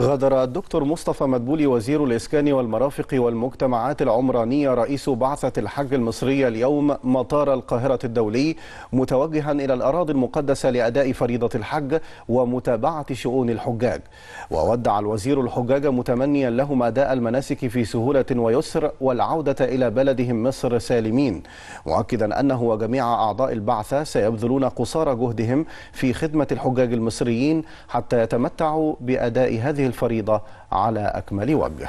غادر الدكتور مصطفى مدبولي وزير الإسكان والمرافق والمجتمعات العمرانية رئيس بعثة الحج المصرية اليوم مطار القاهرة الدولي متوجها إلى الأراضي المقدسة لأداء فريضة الحج ومتابعة شؤون الحجاج وودع الوزير الحجاج متمنيا لهم أداء المناسك في سهولة ويسر والعودة إلى بلدهم مصر سالمين مؤكدا أنه وجميع أعضاء البعثة سيبذلون قصارى جهدهم في خدمة الحجاج المصريين حتى يتمتعوا بأداء هذه الفريضة على أكمل وجه